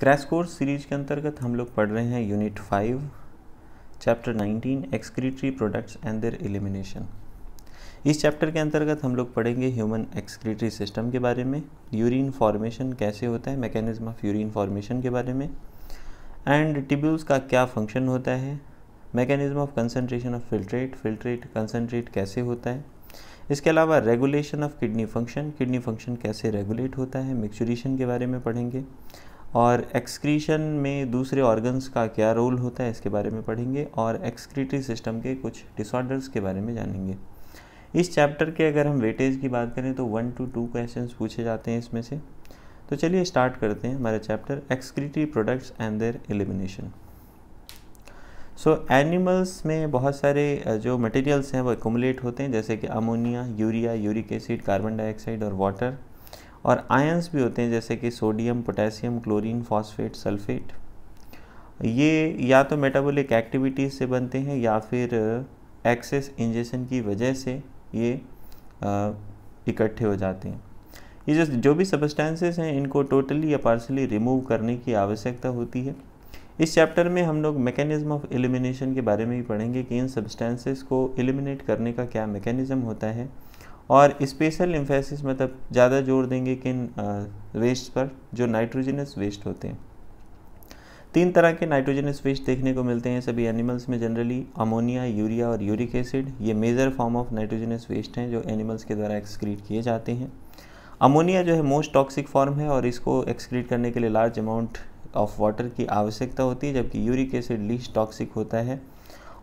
crash course series के अंतर्गत हम लोग पढ़ रहे हैं unit five chapter nineteen excretory products and their elimination इस चैप्टर के अंतर्गत हम लोग पढ़ेंगे ह्यूमन एक्सक्रीटरी सिस्टम के बारे में यूरिन फॉर्मेशन कैसे होता है मैकेनिज्म ऑफ यूरिन फॉर्मेशन के बारे में एंड टिब्यूल्स का क्या फंक्शन होता है mechanism of concentration of filtrate filtrate concentrate कैसे होता है इसके अलावा regulation of kidney function kidney function कैसे रेगुलेट होता है मिक्सुरेशन के बारे में पढ़ेंगे और एक्सक्रीशन में दूसरे ऑर्गन्स का क्या रोल होता है इसके बारे में पढ़ेंगे और एक्सक्रीटरी सिस्टम के कुछ डिसऑर्डर्स के बारे में जानेंगे इस चैप्टर के अगर हम वेटेज की बात करें तो वन टू टू क्वेश्चन पूछे जाते हैं इसमें से तो चलिए स्टार्ट करते हैं हमारा chapter excretory products and their elimination so animals में बहुत सारे जो मटेरियल्स हैं वो एकोमुलेट होते हैं जैसे कि ammonia urea uric acid carbon dioxide और वाटर और आयंस भी होते हैं जैसे कि sodium potassium chlorine phosphate sulphate ये या तो मेटाबॉलिक एक्टिविटीज़ से बनते हैं या फिर एक्सेस uh, इंजेशन की वजह से ये uh, इकट्ठे हो जाते हैं ये जो जो भी सबस्टेंसेस हैं इनको टोटली या पार्सली रिमूव करने की आवश्यकता होती है इस चैप्टर में हम लोग मैकेनिज्म ऑफ एलिमिनेशन के बारे में भी पढ़ेंगे कि इन सब्सटेंसेस को एलिमिनेट करने का क्या मैकेनिज़्म होता है और स्पेशल इम्फेसिस मतलब ज़्यादा जोर देंगे किन वेस्ट पर जो नाइट्रोजनस वेस्ट होते हैं तीन तरह के नाइट्रोजनस वेस्ट देखने को मिलते हैं सभी एनिमल्स में जनरली अमोनिया यूरिया और यूरिक एसिड ये major form of nitrogenous waste हैं जो एनिमल्स के द्वारा एक्सक्रीट किए जाते हैं अमोनिया जो है मोस्ट टॉक्सिक फॉर्म है और इसको एक्सक्रीट करने के लिए लार्ज अमाउंट ऑफ वाटर की आवश्यकता होती है जबकि यूरिक एसिड लीस्ट टॉक्सिक होता है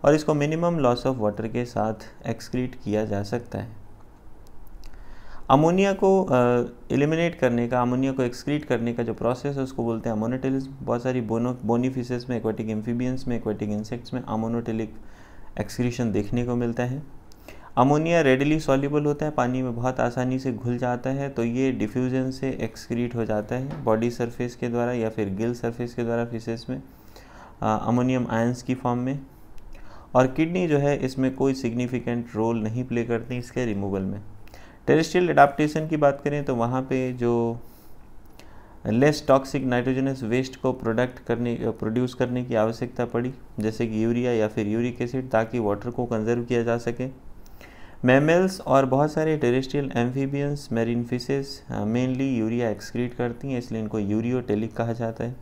और इसको मिनिमम लॉस ऑफ वाटर के साथ एक्सक्रीट किया जा सकता है अमोनिया को एलिमिनेट करने का अमोनिया को एक्सक्रीट करने का जो प्रोसेस है उसको बोलते हैं अमोनोटेलिज्म बहुत सारी बोनो फिशेज में एक्वाटिक एम्फीबियंस में एक्वाटिक इंसेक्ट्स में अमोनोटेलिक एक्सक्रीशन देखने को मिलता है अमोनिया रेडिली सॉल्यूबल होता है पानी में बहुत आसानी से घुल जाता है तो ये डिफ्यूजन से एक्सक्रीट हो जाता है बॉडी सरफेस के द्वारा या फिर गिल सरफेस के द्वारा फिशेज में अमोनियम आयंस की फॉर्म में और किडनी जो है इसमें कोई सिग्निफिकेंट रोल नहीं प्ले करती इसके रिमूवल में टेरेस्ट्रियल एडाप्टेशन की बात करें तो वहाँ पे जो लेस टॉक्सिक नाइट्रोजनस वेस्ट को प्रोडक्ट करने प्रोड्यूस करने की आवश्यकता पड़ी जैसे कि यूरिया या फिर यूरिक एसिड ताकि वाटर को कंजर्व किया जा सके मैमल्स और बहुत सारे terrestrial amphibians marine fishes mainly urea excrete करती हैं इसलिए इनको यूरियोटेलिक कहा जाता है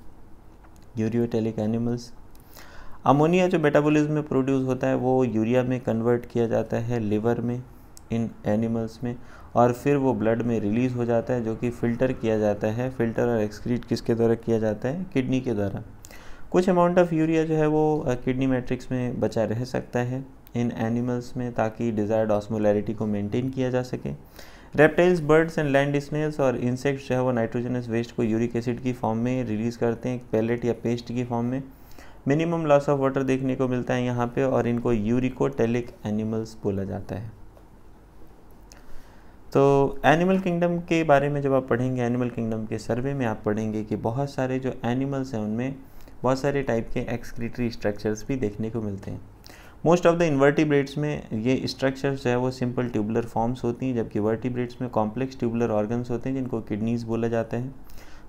यूरियोटेलिक एनिमल्स अमोनिया जो मेटाबॉलिज्म में प्रोड्यूस होता है वो यूरिया में कन्वर्ट किया जाता है लिवर में इन एनिमल्स में और फिर वो ब्लड में रिलीज़ हो जाता है जो कि फ़िल्टर किया जाता है फ़िल्टर और एक्सक्रीट किसके द्वारा किया जाता है किडनी के द्वारा कुछ अमाउंट ऑफ यूरिया जो है वो किडनी मैट्रिक्स में बचा रह सकता है इन एनिमल्स में ताकि डिज़ायर्ड ऑस्मोलैरिटी को मेंटेन किया जा सके reptiles birds and land snails और इंसेक्ट्स जो है वो नाइट्रोजनस वेस्ट को यूरिक एसिड की फॉर्म में रिलीज़ करते हैं पैलेट या पेस्ट की फॉर्म में मिनिमम लॉस ऑफ वाटर देखने को मिलता है यहाँ पे और इनको यूरिकोटेलिक एनिमल्स बोला जाता है तो एनिमल किंगडम के बारे में जब आप पढ़ेंगे एनिमल किंगडम के सर्वे में आप पढ़ेंगे कि बहुत सारे जो एनिमल्स हैं उनमें बहुत सारे टाइप के एक्सक्रीटरी स्ट्रक्चर्स भी देखने को मिलते हैं मोस्ट ऑफ द इन्वर्टिब्रेट्स में ये स्ट्रक्चर्स जो है वो सिंपल ट्यूबुलर फॉर्म्स होती हैं जबकि वर्टिब्रेट्स में कॉम्प्लेक्स ट्यूबुलर ऑर्गन्स होते हैं जिनको किडनीज बोला जाता है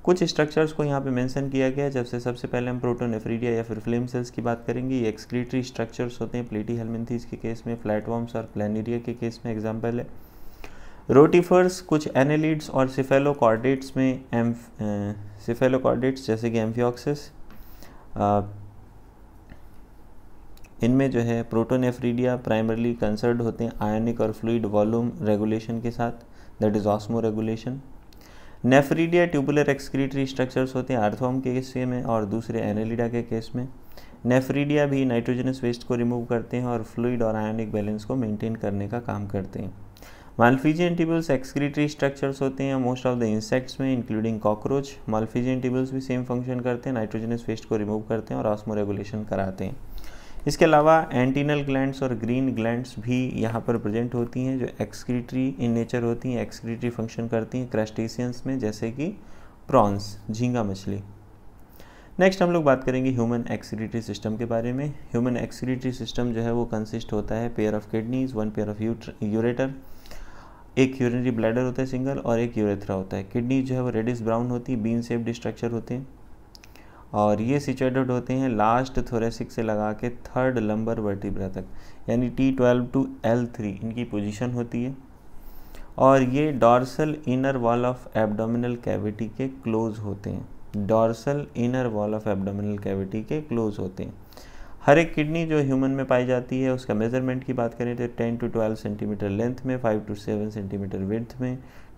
कुछ स्ट्रक्चर्स को यहाँ पे मेंशन किया गया है से सबसे पहले हम प्रोटोनेफ्रीडिया या फिर फ्लेम सेल्स की बात करेंगे ये एक्सक्रीटरी स्ट्रक्चर्स होते हैं प्लेटी हेलमेंथीज के केस में वॉर्म्स और प्लानिरिया के केस में एग्जाम्पल है रोटिफर्स कुछ एनेलिड्स और सिफेलोकॉर्डेट्स में एम सिफेलोकॉर्डेट्स जैसे कि एम्फियोक्सिस इनमें जो है प्रोटोनेफ्रीडिया प्राइमरली कंसर्ड होते हैं आयनिक और फ्लूड वॉल्यूम रेगुलेशन के साथ that is osmoregulation nephridia tubular excretory structures होते हैं आर्थोम के केस में और दूसरे एनेलिडा के केस में नेफ्रीडिया भी नाइट्रोजनस वेस्ट को रिमूव करते हैं और फ्लूड और आयनिक बैलेंस को मेंटेन करने का काम करते हैं मालफीजियन टिबल्स एक्सक्रीटरी स्ट्रक्चर्स होते हैं मोस्ट ऑफ द इंसेक्ट्स में इंक्लूडिंग कॉकरोच मालफीजियन टिबल्स भी सेम फंक्शन करते हैं नाइट्रोजनस वेस्ट को रिमूव करते हैं और ऑस्मो रेगुलेशन कराते हैं इसके अलावा एंटीनल ग्लैंड्स और ग्रीन ग्लैंड्स भी यहाँ पर प्रेजेंट होती हैं जो एक्सक्रीटरी इन नेचर होती हैं एक्सक्रीटरी फंक्शन करती हैं क्रस्टेशियंस में जैसे कि प्रॉन्स झींगा मछली नेक्स्ट हम लोग बात करेंगे ह्यूमन एक्सक्रीटरी सिस्टम के बारे में ह्यूमन एक्सक्रीटरी सिस्टम जो है वो कंसिस्ट होता है pair of kidneys one pair of ureter एक यूरिनरी ब्लैडर होता है सिंगल और एक यूरेथ्रा होता है किडनी जो है वो रेडिस ब्राउन होती है बीन सेप्ड स्ट्रक्चर होते हैं और ये सिचुएटेड होते हैं लास्ट थोरेसिक से लगा के थर्ड लंबर वर्टिब्रा तक यानी T twelve to L three इनकी पोजीशन होती है और ये dorsal inner wall of abdominal cavity के क्लोज होते हैं dorsal inner wall of abdominal cavity के क्लोज होते हैं हर एक किडनी जो ह्यूमन में पाई जाती है उसका मेज़रमेंट की बात करें तो 10 टू 12 सेंटीमीटर लेंथ में 5 टू 7 सेंटीमीटर विड्थ में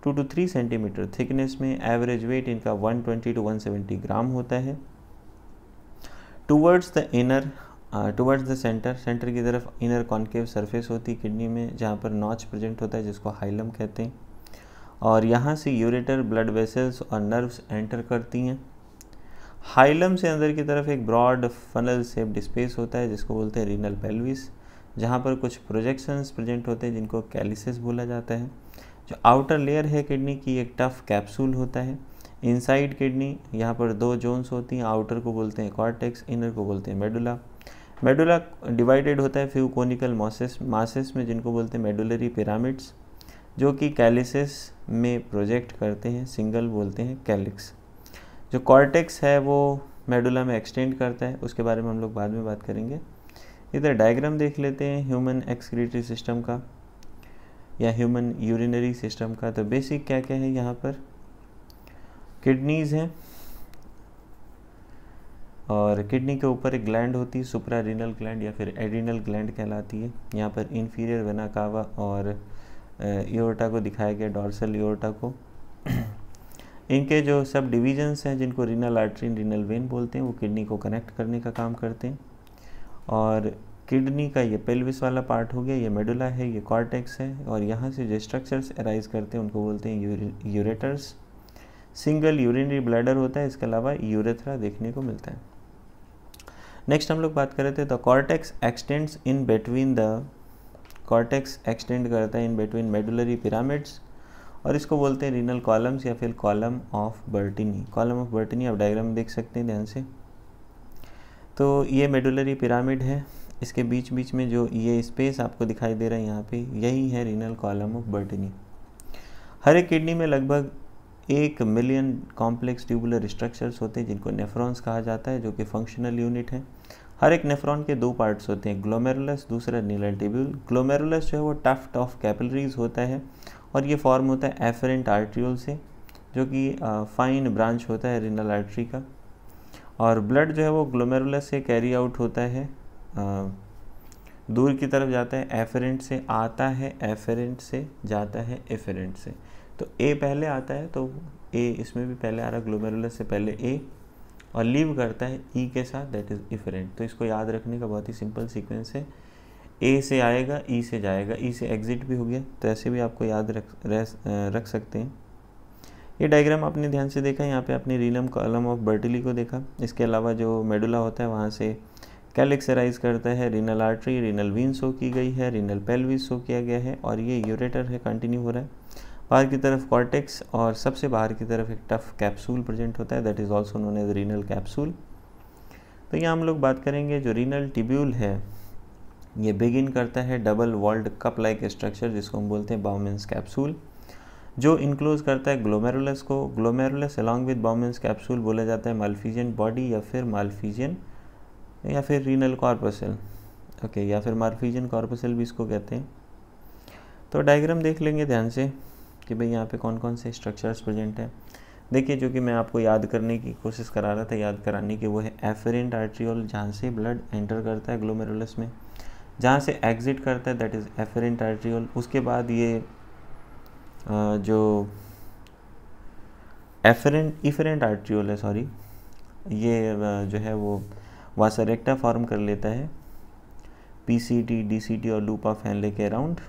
2 टू 3 सेंटीमीटर थिकनेस में एवरेज वेट इनका 120 टू 170 ग्राम होता है towards the inner towards the centre centre की तरफ इनर कॉन्केव सरफेस होती है किडनी में जहाँ पर नॉच प्रेजेंट होता है जिसको हाइलम कहते हैं और यहाँ से यूरेटर ब्लड वेसल्स और नर्व्स एंटर करती हैं हाइलम से अंदर की तरफ एक ब्रॉड फनल सेप्ड स्पेस होता है जिसको बोलते हैं रीनल पेल्विस जहाँ पर कुछ प्रोजेक्शंस प्रेजेंट होते हैं जिनको कैलिसिस बोला जाता है जो आउटर लेयर है किडनी की एक टफ कैप्सूल होता है इनसाइड किडनी यहाँ पर दो जोन्स होती हैं आउटर को बोलते हैं कॉर्टेक्स इनर को बोलते हैं मेडुला मेडुला डिवाइडेड होता है फ्यू कोनिकल मॉसेस मासेस में जिनको बोलते हैं मेडुलरी पिरामिड्स जो कि कैलिसिस में प्रोजेक्ट करते हैं सिंगल बोलते हैं कैलिक्स जो कॉर्टेक्स है वो मेडुला में एक्सटेंड करता है उसके बारे में हम लोग बाद में बात करेंगे इधर डायग्राम देख लेते हैं ह्यूमन एक्सक्रीटरी सिस्टम का या ह्यूमन यूरिनरी सिस्टम का तो बेसिक क्या क्या है यहाँ पर किडनीज हैं और किडनी के ऊपर एक ग्लैंड होती है सुपरा रिनल ग्लैंड या फिर एडिनल ग्लैंड कहलाती है यहाँ पर इन्फीरियर वेना कावा और योरटा को दिखाया गया डॉर्सल योरटा को इनके जो सब डिविजन्स हैं जिनको रीनल आर्ट्री रीनल वेन बोलते हैं वो किडनी को कनेक्ट करने का काम करते हैं और किडनी का ये पेल्विस वाला पार्ट हो गया ये मेडुला है ये कॉर्टेक्स है और यहाँ से जो स्ट्रक्चर्स एराइज करते हैं उनको बोलते हैं यूरेटर्स सिंगल यूरिनरी ब्लैडर होता है इसके अलावा यूरेथ्रा देखने को मिलता है नेक्स्ट हम लोग बात कर रहे थे the cortex extends in between the cortex extend करता है इन बिटवीन मेडुलरी पिरामिड्स और इसको बोलते हैं रीनल कॉलम्स या फिर column of Bertini column of Bertini आप डायग्राम देख सकते हैं ध्यान से तो ये मेडुलरी पिरामिड है इसके बीच बीच में जो ये स्पेस आपको दिखाई दे रहा है यहाँ पे यही है रीनल कॉलम ऑफ बर्टिनी हर एक किडनी में लगभग एक मिलियन कॉम्प्लेक्स ट्यूबुलर स्ट्रक्चर्स होते हैं जिनको नेफ्रॉन्स कहा जाता है जो कि फंक्शनल यूनिट है हर एक नेफ्रॉन के दो पार्ट्स होते हैं ग्लोमेरुलस दूसरा नीलर ट्यूबुल ग्लोमेरुलस जो है वो टफ्ट ऑफ कैपिलरीज होता है और ये फॉर्म होता है एफरेंट आर्ट्रियोल से जो कि फाइन ब्रांच होता है रिनल आर्टरी का और ब्लड जो है वो ग्लोमेरुलस से कैरी आउट होता है आ, दूर की तरफ जाता है एफरेंट से आता है एफरेंट से जाता है एफरेंट से तो ए पहले आता है तो ए इसमें भी पहले आ रहा है ग्लोमेरुलस से पहले ए और लीव करता है ई e के साथ दैट इज़ इफरेंट तो इसको याद रखने का बहुत ही सिंपल सीक्वेंस है ए से आएगा ई e से जाएगा ई e से एग्ज़िट भी हो गया तो ऐसे भी आपको याद रख रख सकते हैं ये डायग्राम आपने ध्यान से देखा यहाँ पे आपने रीलम कॉलम ऑफ बर्टिली को देखा इसके अलावा जो मेडुला होता है वहाँ से एक्सराइज करता है renal artery renal vein show की गई है रीनल पेल्विस शो किया गया है और ये यूरेटर है कंटिन्यू हो रहा है बाहर की तरफ कॉर्टेक्स और सबसे बाहर की तरफ एक टफ कैप्सूल प्रेजेंट होता है that is also known as renal capsule तो यहाँ हम लोग बात करेंगे जो रीनल टिब्यूल है ये बिगिन करता है double walled cup like structure जिसको हम बोलते हैं बाउमेंस कैप्सूल जो इनक्लोज करता है ग्लोमेरुलस को glomerulus along with Bowman's capsule बोला जाता है मालफीजियन बॉडी या फिर मालफीजियन या फिर रीनल कॉर्पसल ओके या फिर मालफीजियन कॉर्पसल भी इसको कहते हैं तो डायग्राम देख लेंगे ध्यान से कि भाई यहाँ पे कौन कौन से स्ट्रक्चर्स प्रेजेंट हैं देखिए जो कि मैं आपको याद करने की कोशिश करा रहा था याद कराने की वो है एफरेंट आर्ट्रियोल जहाँ से ब्लड एंटर करता है ग्लोमेरुलस में जहाँ से एग्ज़िट करता है दैट इज़ एफरेंट आर्ट्रियल उसके बाद ये जो एफरेंट इफरेंट आर्ट्रियोल है सॉरी ये जो है वो वासरेक्टा फॉर्म कर लेता है पीसीटी डीसीटी और ऑफ फैन लेके अराउंड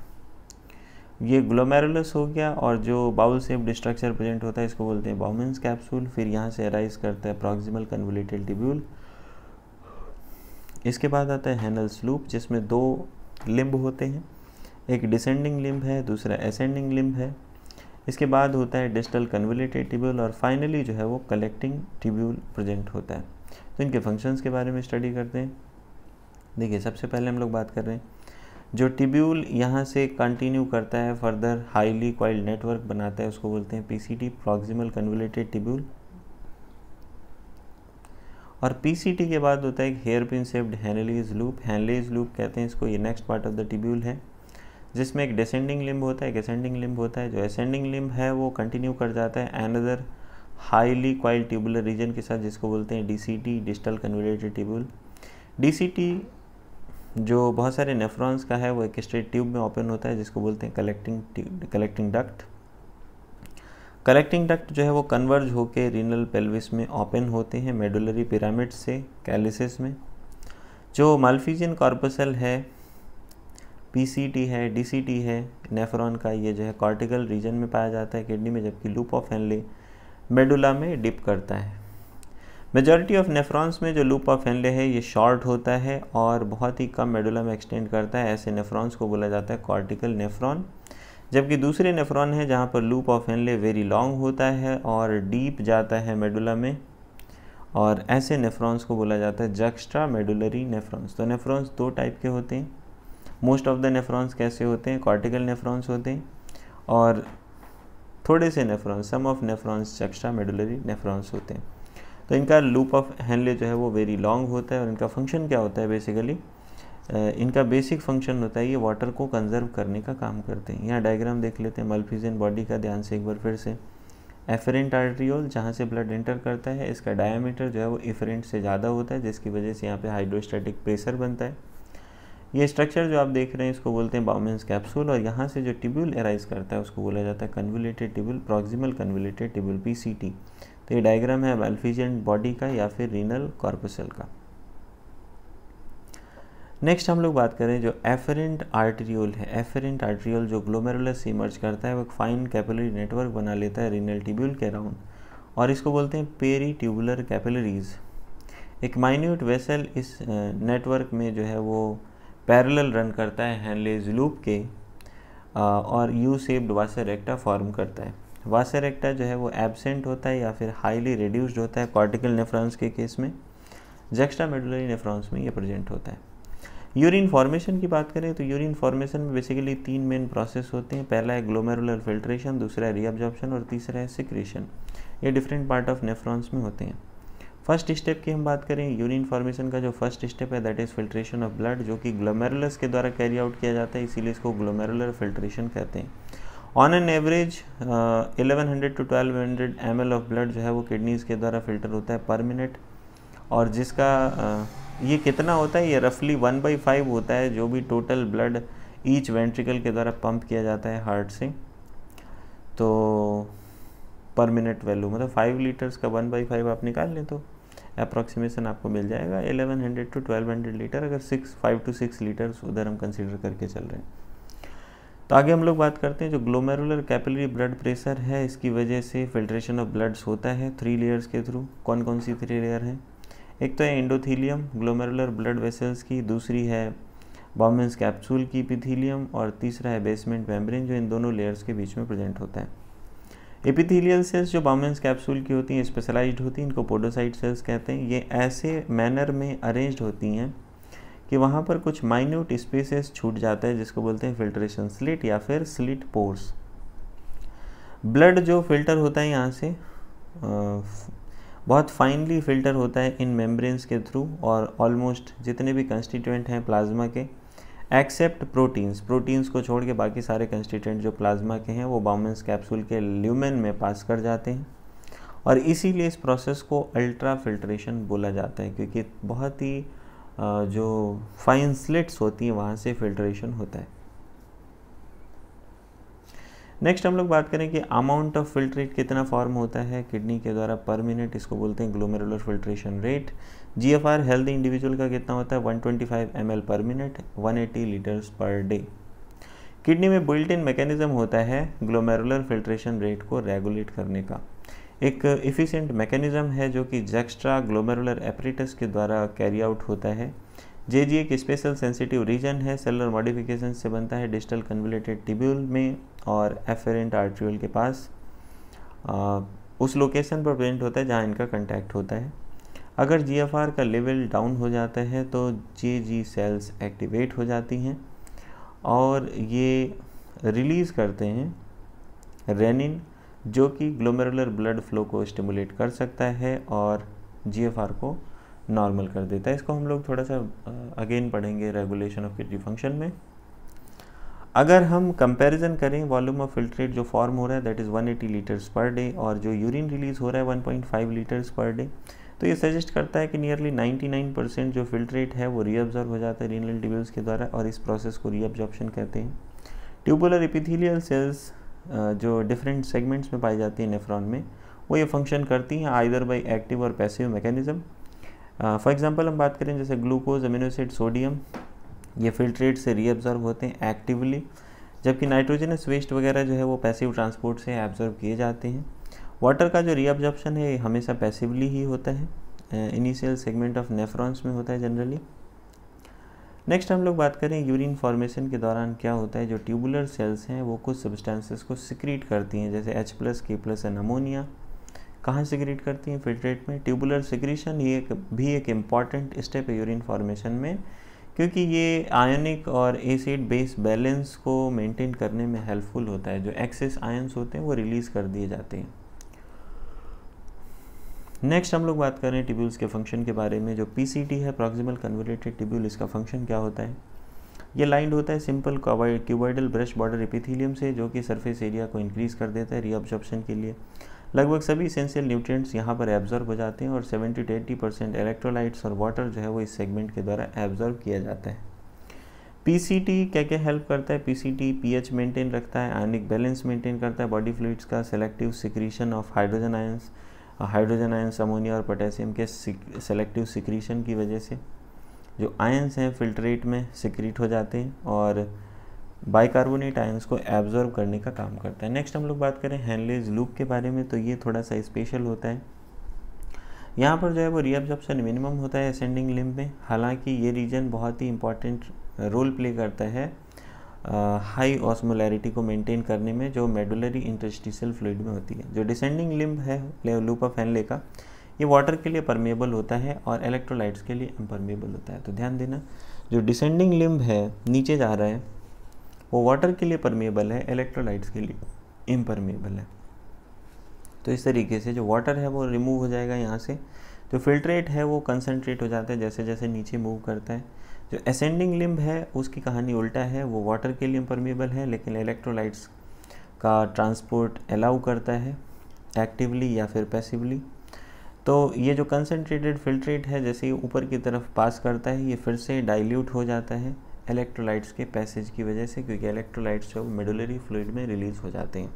ये ग्लोमेरुलस हो गया और जो बाउल सेप स्ट्रक्चर प्रेजेंट होता है इसको बोलते हैं बाउमेंस कैप्सूल फिर यहाँ से अराइज करता है प्रॉक्सिमल कन्वलेटेड टिब्यूल इसके बाद आता है हैनल स्लूप जिसमें दो लिम्ब होते हैं एक डिसेंडिंग लिम्ब है दूसरा असेंडिंग लिम्ब है इसके बाद होता है डिस्टल कन्वलेटेड ट्यूब्यूल और फाइनली जो है वो कलेक्टिंग ट्यूब्यूल प्रेजेंट होता है तो इनके फंक्शंस के बारे में स्टडी करते हैं देखिए सबसे पहले हम लोग बात कर रहे हैं जो टिब्यूल यहाँ से कंटिन्यू करता है फर्दर हाईली कॉइल नेटवर्क बनाता है उसको बोलते हैं P C T proximal convoluted tubule और पी के बाद होता है एक hairpin shaped Henle's loop Henle's loop कहते हैं इसको ये next part of the tubule है जिसमें एक डिसेंडिंग लिम्ब होता है एक असेंडिंग लिम्ब होता है जो असेंडिंग लिम्ब है वो कंटिन्यू कर जाता है another highly coiled tubular region के साथ जिसको बोलते हैं D DCT distal convoluted tubule T जो बहुत सारे नेफ्रॉन्स का है वो एक स्ट्रेट ट्यूब में ओपन होता है जिसको बोलते हैं collecting collecting duct collecting duct जो है वो कन्वर्ज होकर रीनल पेल्विस में ओपन होते हैं मेडुलरी पिरामिड से कैलिसिस में जो मालफीजियन कॉर्पसल है पीसीटी है डीसीटी है नेफ्रॉन का ये जो है कॉर्टिकल रीजन में पाया जाता है किडनी में जबकि लूप ऑफ हेनले मेडुला में डिप करता है मेजॉरिटी ऑफ नेफ्रॉन्स में जो लूप ऑफ हेनले है ये शॉर्ट होता है और बहुत ही कम मेडुला में एक्सटेंड करता है ऐसे नेफ्रॉन्स को बोला जाता है कॉर्टिकल नेफ्रॉन जबकि दूसरे नेफ्रॉन है जहाँ पर loop of Henle very long होता है और डीप जाता है मेडुला में और ऐसे नेफ्रॉन्स को बोला जाता है जक्स्ट्रा मेडुलरी नेफ्रॉन्स तो नेफ्रॉन्स दो टाइप के होते हैं मोस्ट ऑफ द नेफ्रॉन्स कैसे होते हैं कॉर्टिकल नेफ्रॉन्स होते हैं और थोड़े से nephrons some of nephrons juxtamedullary nephrons होते हैं तो इनका लूप ऑफ हैंडले जो है वो वेरी लॉन्ग होता है और इनका फंक्शन क्या होता है बेसिकली इनका बेसिक फंक्शन होता है ये वाटर को कंजर्व करने का काम करते हैं यहाँ डायग्राम देख लेते हैं मल्फीजियन बॉडी का ध्यान से एक बार फिर से एफरेंट आर्ट्रियोल जहाँ से ब्लड एंटर करता है इसका डायमीटर जो है वो एफरेंट से ज़्यादा होता है जिसकी वजह से यहाँ पे हाइड्रोस्टैटिक प्रेशर बनता है ये स्ट्रक्चर जो आप देख रहे हैं इसको बोलते हैं बाउमेंस कैप्सूल और यहाँ से जो ट्यूब्यूल एराइज करता है उसको बोला जाता है convoluted tubule proximal convoluted tubule P तो ये डायग्राम है वेल्फिजियन बॉडी का या फिर रीनल कॉर्पसल का नेक्स्ट हम लोग बात करें जो एफरेंट आर्ट्रियोल है एफरेंट आर्टरियोल जो ग्लोमेरुलस से इमर्ज करता है वो फाइन कैपिलरी नेटवर्क बना लेता है रिनल ट्यूब्यूल के अराउंड और इसको बोलते हैं पेरी ट्यूबुलर कैपिलरीज एक माइन्यूट वेसल इस नेटवर्क में जो है वो पैरेलल रन करता है हैंडलेज लूप के और U shaped vasa recta form करता है वासर एक्टा जो है वो एबसेंट होता है या फिर हाईली रिड्यूस्ड होता है कॉर्टिकल नेफ्रॉन्स के केस में जेक्स्ट्रा मेडुलरी नेफ्रॉन्स में ये प्रेजेंट होता है यूरिन फॉर्मेशन की बात करें तो यूरिन फॉर्मेशन में बेसिकली तीन मेन प्रोसेस होते हैं पहला है ग्लोमेरुलर फिल्ट्रेशन दूसरा है रीअब्जॉर्प्शन और तीसरा है सिक्रेशन ये डिफरेंट पार्ट ऑफ नेफ्रॉन्स में होते हैं फर्स्ट स्टेप की हम बात करें यूरिन फॉर्मेशन का जो फर्स्ट स्टेप है that is filtration of blood जो कि ग्लोमेरुलस के द्वारा कैरी आउट किया जाता है इसीलिए इसको ग्लोमेरुलर फिल्ट्रेशन कहते हैं on an average 1100 to 1200 L of blood जो है वो किडनीज़ के द्वारा फिल्टर होता है पर मिनट और जिसका uh, ये कितना होता है ये रफली वन बाई फाइव होता है जो भी टोटल ब्लड ईच वेंट्रिकल के द्वारा पंप किया जाता है हार्ट से तो पर मिनट वैल्यू मतलब फाइव लीटर्स का वन बाई फाइव आप निकाल लें तो अप्रॉक्सीमेशन आपको मिल जाएगा eleven hundred to twelve hundred litre अगर six five to six litres उधर हम कंसिडर करके चल रहे हैं तो आगे हम लोग बात करते हैं जो ग्लोमेरुलर कैपिलरी ब्लड प्रेशर है इसकी वजह से फिल्ट्रेशन ऑफ ब्लड्स होता है थ्री लेयर्स के थ्रू कौन कौन सी थ्री लेयर हैं एक तो है इंडोथीलियम ग्लोमेरुलर ब्लड वेसल्स की दूसरी है बॉमेंस कैप्सूल की एपिथीलियम और तीसरा है बेसमेंट मेम्ब्रेन जो इन दोनों लेयर्स के बीच में प्रेजेंट होता है एपिथीलियल सेल्स जो बॉमेंस कैप्सूल की होती हैं स्पेशलाइज्ड होती हैं इनको पोडोसाइट सेल्स कहते हैं ये ऐसे मैनर में अरेंज होती हैं कि वहाँ पर कुछ माइन्यूट स्पेसेस छूट जाता है जिसको बोलते हैं फिल्ट्रेशन स्लिट या फिर स्लिट पोर्स ब्लड जो फिल्टर होता है यहाँ से बहुत फाइनली फिल्टर होता है इन मेम्ब्रेन्स के थ्रू और ऑलमोस्ट जितने भी कंस्टिट्यूएंट हैं प्लाज्मा के एक्सेप्ट प्रोटीन्स प्रोटीन्स को छोड़ के बाकी सारे कंस्टिट्यूएंट जो प्लाज्मा के हैं वो बाउमेंस कैप्सूल के ल्यूमेन में पास कर जाते हैं और इसीलिए इस प्रोसेस को अल्ट्रा फिल्ट्रेशन बोला जाता है क्योंकि बहुत ही जो फाइन स्लिट्स होती हैं वहाँ से फिल्ट्रेशन होता है नेक्स्ट हम लोग बात करें कि अमाउंट ऑफ फिल्ट्रेट कितना फॉर्म होता है किडनी के द्वारा पर मिनट इसको बोलते हैं glomerular filtration rate G F R healthy individual का कितना होता है 125 twenty five per minute 180 litres per day kidney में बिल्ट इन मैकेनिज्म होता है ग्लोमेरुलर फिल्ट्रेशन रेट को रेगुलेट करने का एक इफ़िशेंट मैकेनिज़्म है जो कि जैक्स्ट्रा ग्लोमेरुलर एपरेटस के द्वारा कैरी आउट होता है जे जी एक स्पेशल सेंसिटिव रीजन है सेलर मॉडिफिकेशन से बनता है डिजिटल कन्वलेटेड टिब्यूल में और एफेरेंट आर्ट्रियल के पास आ, उस लोकेशन पर प्रेजेंट होता है जहाँ इनका कंटैक्ट होता है अगर जी का लेवल डाउन हो जाता है तो जे जी सेल्स एक्टिवेट हो जाती हैं और ये रिलीज़ करते हैं रेनिन जो कि ग्लोमेरुलर ब्लड फ्लो को स्टिमुलेट कर सकता है और जी को नॉर्मल कर देता है इसको हम लोग थोड़ा सा अगेन पढ़ेंगे रेगुलेशन ऑफ किडनी फंक्शन में अगर हम कंपैरिजन करें वॉल्यूम ऑफ फिल्ट्रेट जो फॉर्म हो रहा है that is 180 litres per day और जो यूरिन रिलीज़ हो रहा है 1.5 लीटर्स पर डे तो ये सजेस्ट करता है कि नियरली 99 परसेंट जो फिल्ट्रेट है वो रीअब्जॉर्व हो जाता है रीनल ट्यूब्यूल्स के द्वारा और इस प्रोसेस को रीअब्जॉर्प्शन कहते हैं ट्यूबुलर एपिथीलियल सेल्स जो डिफरेंट सेगमेंट्स में पाई जाती है नेफ्रॉन में वो ये फंक्शन करती हैं आइदर बाई एक्टिव और passive mechanism for uh, example हम बात करें जैसे ग्लूकोज अमीनोसिड सोडियम ये फिल्ट्रेट से रीअब्जॉर्व होते हैं एक्टिवली जबकि नाइट्रोजनस वेस्ट वगैरह जो है वो पैसिव ट्रांसपोर्ट से एब्जॉर्व किए जाते हैं वाटर का जो रीअब्जॉर्प्शन है हमेशा पैसिवली ही होता है इनिशियल सेगमेंट ऑफ नेफ्रॉन्स में होता है जनरली नेक्स्ट हम लोग बात करें यूरिन फॉर्मेशन के दौरान क्या होता है जो ट्यूबुलर सेल्स हैं वो कुछ सब्सटेंसेस को सिक्रीट करती हैं जैसे H plus K plus and ammonia कहाँ सिगरेट करती हैं फिल्ट्रेट में ट्यूबुलर सिग्रेशन ये एक भी एक इम्पॉर्टेंट स्टेप है यूरिन फॉर्मेशन में क्योंकि ये आयोनिक और एसिड बेस बैलेंस को मेंटेन करने में हेल्पफुल होता है जो एक्सेस आयन्स होते हैं वो रिलीज़ कर दिए जाते हैं नेक्स्ट हम लोग बात कर रहे हैं ट्यूब्यूल्स के फंक्शन के बारे में जो पीसीटी है प्रॉक्सिमल कन्वर्टेड ट्यूब्यूल इसका फंक्शन क्या होता है ये लाइंड होता है simple cuboidal brush border epithelium से जो कि सरफेस एरिया को इंक्रीज़ कर देता है रीऑब्जॉर्प्शन के लिए लगभग सभी इसेंशियल न्यूट्रिएंट्स यहाँ पर एब्जॉर्ब हो जाते हैं और 70 टू एट्टी परसेंट इलेक्ट्रोलाइट्स और वाटर जो है वो इस सेगमेंट के द्वारा एब्जॉर्व किया जाता है पीसीटी क्या क्या हेल्प करता है पीसीटी पीएच मेंटेन रखता है आयनिक बैलेंस मेंटेन करता है बॉडी फ्लूड्स का selective secretion of hydrogen ions hydrogen ions ammonia और पोटेशियम के सेलेक्टिव सिक्रीशन की वजह से जो आयंस हैं फिल्ट्रेट में सिक्रीट हो जाते हैं और बाइकार्बोनेट आयंस को एब्जॉर्ब करने का काम करता है नेक्स्ट हम लोग बात करें हैंडलेज लूप के बारे में तो ये थोड़ा सा स्पेशल होता है यहाँ पर जो है वो रीअब्जॉर्प्शन मिनिमम होता है असेंडिंग लिम्ब में हालांकि ये रीजन बहुत ही इंपॉर्टेंट रोल प्ले करता है हाई ऑस्मोलैरिटी को मेंटेन करने में जो मेडुलरी इंटरस्टिशियल फ्लूड में होती है जो डिसेंडिंग लिम्ब है लूप ऑफ हैंडले का ये वाटर के लिए परमेबल होता है और इलेक्ट्रोलाइट्स के लिए इम्परमेबल होता है तो ध्यान देना जो डिसेंडिंग लिम्ब है नीचे जा रहा है वो वाटर के लिए परमेबल है इलेक्ट्रोलाइट्स के लिए इम्परमेबल है तो इस तरीके से जो वाटर है वो रिमूव हो जाएगा यहाँ से जो फिल्ट्रेट है वो कंसनट्रेट हो जाता है जैसे जैसे नीचे मूव करता है जो असेंडिंग लिम्ब है उसकी कहानी उल्टा है वो वाटर के लिए परमेबल है लेकिन इलेक्ट्रोलाइट्स का ट्रांसपोर्ट अलाउ करता है एक्टिवली या फिर पैसिवली तो ये जो कंसनट्रेटेड फिल्ट्रेट है जैसे ऊपर की तरफ पास करता है ये फिर से डाइल्यूट हो जाता है इलेक्ट्रोलाइट्स के पैसेज की वजह से क्योंकि इलेक्ट्रोलाइट्स जो मेडुलरी फ्लूड में रिलीज़ हो जाते हैं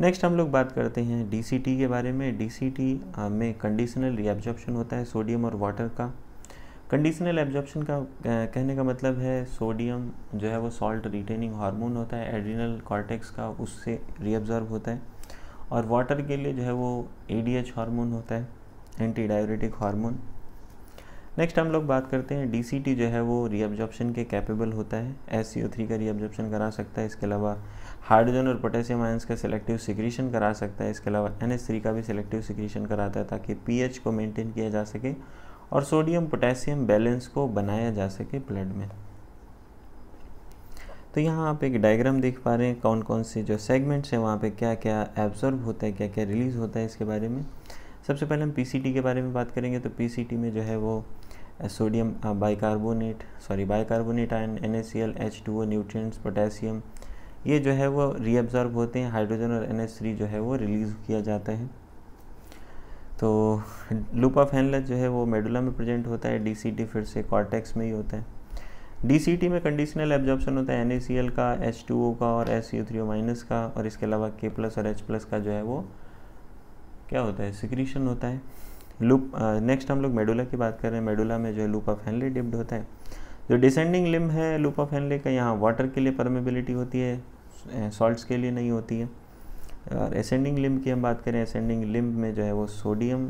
नेक्स्ट हम लोग बात करते हैं डीसीटी के बारे में डीसीटी में कंडीशनल रीएब्जॉर्प्शन होता है सोडियम और वाटर का कंडीशनल एब्जॉर्प्शन का कहने का मतलब है सोडियम जो है वो सॉल्ट रिटेनिंग हार्मोन होता है एड्रिनल कॉर्टेक्स का उससे रीअब्जॉर्ब होता है और वाटर के लिए जो है वो ए हार्मोन होता है एंटी डायोरेटिक हार्मोन नेक्स्ट हम लोग बात करते हैं डी जो है वो रीअब्जॉर्प्शन के कैपेबल होता है एस का रीअब्जॉर्प्शन करा सकता है इसके अलावा हाइड्रोजन और पोटेशियम आयंस का सिलेक्टिव सिक्रीशन करा सकता है इसके अलावा एन का भी सिलेक्टिव सिक्रीशन कराता है ताकि एच को मेनटेन किया जा सके और सोडियम पोटेशियम बैलेंस को बनाया जा सके ब्लड में तो यहाँ आप एक डायग्राम देख पा रहे हैं कौन कौन से जो सेगमेंट्स हैं वहाँ पे क्या क्या एब्जॉर्ब होता है क्या क्या रिलीज़ होता है इसके बारे में सबसे पहले हम पीसीटी के बारे में बात करेंगे तो पीसीटी में जो है वो sorry ion N S C L H two O nutrients potassium ये जो है वो रीअब्ज़ॉर्ब होते हैं हाइड्रोजन और एन एस थ्री जो है वो रिलीज़ किया जाता है तो लूप ऑफ हैनलस जो है वो मेडुला में प्रेजेंट होता है टी फिर से कॉर्टेक्स में ही होता है टी में कंडीशनल एब्जॉर्प्शन होता है एल का ओ का और ओ माइनस का और इसके अलावा के प्लस और एच प्लस का जो है वो क्या होता है सिक्रीशन होता है लूप नेक्स्ट हम लोग मेडुला की बात कर रहे हैं मेडुला में जो है लूप ऑफ हेनली डिप्ड होता है जो डिसेंडिंग लिम्ब है लूप ऑफ हेनली का यहाँ वाटर के लिए परमेबिलिटी होती है सॉल्ट्स के लिए नहीं होती है और एसेंडिंग लिम्ब की हम बात करें एसेंडिंग लिम्ब में जो है वो सोडियम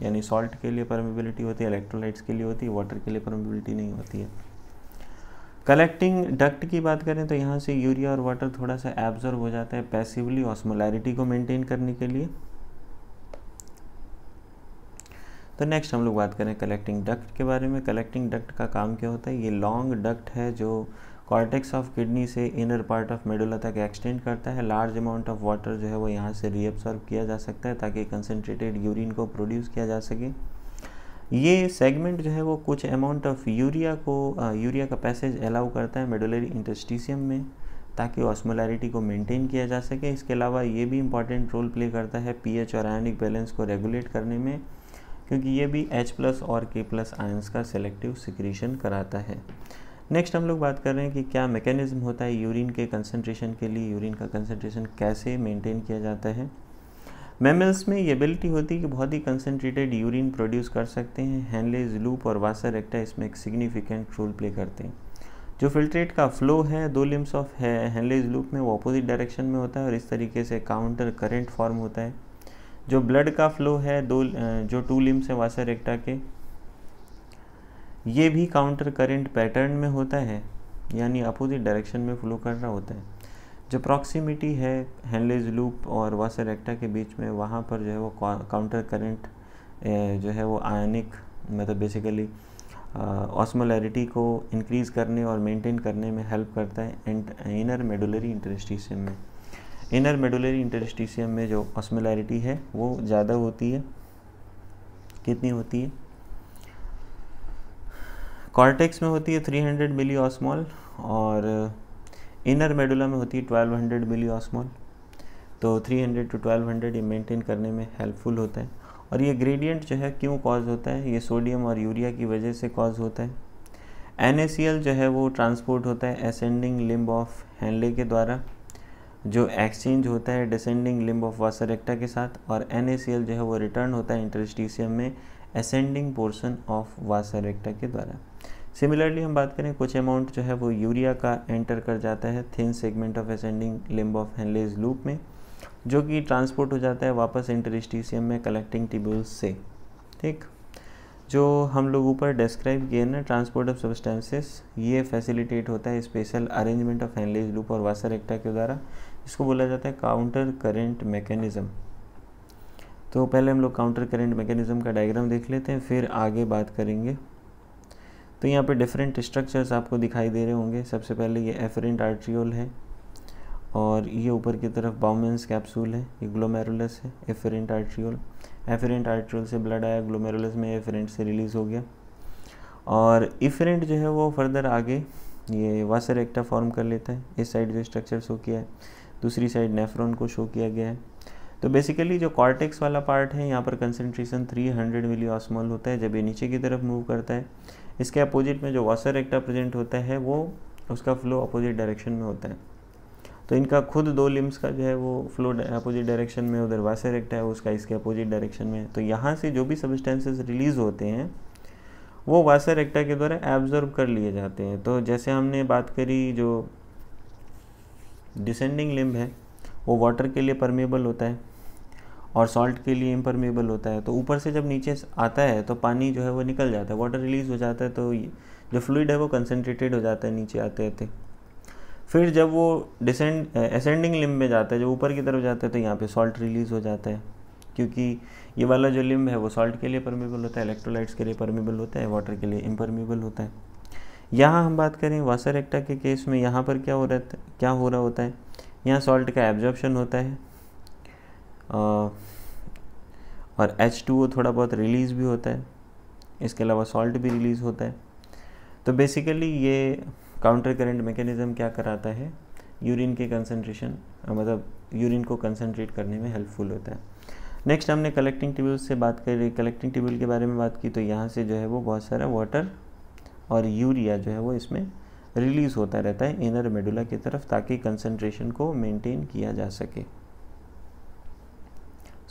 यानी सॉल्ट के लिए परमेबिलिटी होती है इलेक्ट्रोलाइट्स के लिए होती है वाटर के लिए परमेबिलिटी नहीं होती है कलेक्टिंग डक्ट की बात करें तो यहाँ से यूरिया और वाटर थोड़ा सा एब्जर्व हो जाता है पैसिवली ऑस्मोलैरिटी को मेंटेन करने के लिए तो नेक्स्ट हम लोग बात करें कलेक्टिंग डक्ट के बारे में कलेक्टिंग डक्ट का काम क्या होता है ये लॉन्ग डक्ट है जो कॉर्टेक्स ऑफ किडनी से इनर पार्ट ऑफ मेडुला तक एक्सटेंड करता है लार्ज अमाउंट ऑफ वाटर जो है वो यहाँ से रीअब्सॉर्ब किया जा सकता है ताकि कंसनट्रेटेड यूरिन को प्रोड्यूस किया जा सके ये सेगमेंट जो है वो कुछ अमाउंट ऑफ यूरिया को यूरिया का पैसेज अलाउ करता है मेडुलरी इंटस्टिशियम में ताकि ऑस्मोलैरिटी को मेंटेन किया जा सके इसके अलावा ये भी इंपॉर्टेंट रोल प्ले करता है पीएच और आयनिक बैलेंस को रेगुलेट करने में क्योंकि ये भी H प्लस और K प्लस आयंस का सेलेक्टिव सिक्रीशन कराता है नेक्स्ट हम लोग बात कर रहे हैं कि क्या मैकेनिज़्म होता है यूरिन के कंसनट्रेशन के लिए यूरिन का कंसनट्रेशन कैसे मेंटेन किया जाता है मेमल्स में ये एबिलिटी होती है कि बहुत ही कंसनट्रेटेड यूरिन प्रोड्यूस कर सकते हैं हैंडलेज लूप और वासर एक्टा इसमें एक सिग्निफिकेंट रोल प्ले करते हैं जो फिल्ट्रेट का फ्लो है दो लिम्स ऑफ है हैंडलेज लूप में वो अपोजिट डायरेक्शन में होता है और इस तरीके से काउंटर करेंट फॉर्म होता है जो ब्लड का फ्लो है दो जो टू लिम्स है वासा एक्टा के ये भी काउंटर करेंट पैटर्न में होता है यानी अपोजिट डायरेक्शन में फ्लो कर रहा होता है जो प्रॉक्सिमिटी है हैंडलेज लूप और वासर एक्टा के बीच में वहाँ पर जो है वो काउंटर करेंट जो है वो आयनिक मतलब बेसिकली ऑस्मोलैरिटी को इंक्रीज़ करने और मेंटेन करने में हेल्प करता है एंड इनर मेडुलरी इंटरस्टिशन में इनर मेडुलरी इंटरस्टिशियम में जो ऑस्मिलैरिटी है वो ज़्यादा होती है कितनी होती है कॉर्टेक्स में होती है 300 मिली ऑस्मॉल और इनर मेडुला में होती है 1200 मिली ऑस्मॉल तो 300 टू 1200 ये मेंटेन करने में हेल्पफुल होता है और ये ग्रेडियंट जो है क्यों कॉज होता है ये सोडियम और यूरिया की वजह से कॉज होता है एन जो है वो ट्रांसपोर्ट होता है असेंडिंग लिम्ब ऑफ हैंडले के द्वारा जो एक्सचेंज होता है descending limb of vasa recta के साथ और एन जो है वो रिटर्न होता है इंटरस्टीसियम में ascending portion of vasa recta के द्वारा सिमिलरली हम बात करें कुछ अमाउंट जो है वो यूरिया का एंटर कर जाता है thin segment of ascending limb of Henle's loop में जो कि ट्रांसपोर्ट हो जाता है वापस इंटरस्टीसियम में कलेक्टिंग टिब्यूल्स से ठीक जो हम लोग ऊपर डिस्क्राइब किए ना ट्रांसपोर्ट ऑफ सब्सटेंसेस ये फैसिलिटेट होता है special arrangement of Henle's loop और वासर एक्टा के द्वारा इसको बोला जाता है काउंटर करेंट मैकेनिज़्म तो पहले हम लोग काउंटर करेंट मैकेनिज़्म का डायग्राम देख लेते हैं फिर आगे बात करेंगे तो यहाँ पे डिफरेंट स्ट्रक्चर्स आपको दिखाई दे रहे होंगे सबसे पहले ये एफरेंट आर्ट्रियोल है और ये ऊपर की तरफ बाउमेंस कैप्सूल है ये ग्लोमेरुलस है एफरेंट आर्ट्रियोल एफरेंट आर्ट्रियोल से ब्लड आया ग्लोमेरुलस में एफरेंट से रिलीज़ हो गया और इफरेंट जो है वो फर्दर आगे ये वासर एक्टा फॉर्म कर लेता है इस साइड जो स्ट्रक्चर शो किया है दूसरी साइड नेफ्रॉन को शो किया गया है तो बेसिकली जो कॉर्टेक्स वाला पार्ट है यहाँ पर कंसनट्रेशन 300 हंड्रेड मिली ऑसमॉल होता है जब ये नीचे की तरफ मूव करता है इसके अपोजिट में जो वॉसर एक्टा प्रेजेंट होता है वो उसका फ्लो अपोजिट डायरेक्शन में होता है तो इनका खुद दो लिम्स का जो है वो फ्लो अपोजिट डायरेक्शन में उधर वासर एक्टा है उसका इसके अपोजिट डायरेक्शन में तो यहाँ से जो भी सब्सटेंसेज रिलीज़ होते हैं वो वासर एक्टा के द्वारा एब्जॉर्ब कर लिए जाते हैं तो जैसे हमने बात करी जो डिसेंडिंग लिम्ब है वो वाटर के लिए परमेबल होता है और सॉल्ट के लिए इम्परमेबल होता है तो ऊपर से जब नीचे आता है तो पानी जो है वो निकल जाता है वाटर रिलीज हो जाता है तो जो फ्लूड है वो कंसनट्रेटेड हो जाता है नीचे आते आते फिर जब वो डिसेंड असेंडिंग लिम्ब में जाता है जो ऊपर की तरफ जाता है तो यहाँ पे सॉल्ट रिलीज़ हो जाता है क्योंकि ये वाला जो लिम्ब है वो सॉल्ट के लिए परमेबल होता है इलेक्ट्रोलाइट्स के लिए परमेबल होता है वाटर के लिए इम्परमेबल होता है यहाँ हम बात करें वासर एक्टा के केस में यहाँ पर क्या हो रहा था क्या हो रहा होता है यहाँ सॉल्ट का एब्जॉर्प्शन होता है और एच थोड़ा बहुत रिलीज़ भी होता है इसके अलावा सॉल्ट भी रिलीज़ होता है तो बेसिकली ये काउंटर करंट मेकेनिज़्म क्या कराता है यूरिन के कंसनट्रेशन मतलब यूरिन को कंसनट्रेट करने में हेल्पफुल होता है नेक्स्ट हमने कलेक्टिंग ट्यूबल से बात करी कलेक्टिंग ट्यूबल के बारे में बात की तो यहाँ से जो है वो बहुत सारा वाटर और यूरिया जो है वो इसमें रिलीज़ होता रहता है इनर मेडुला की तरफ ताकि कंसनट्रेशन को मेंटेन किया जा सके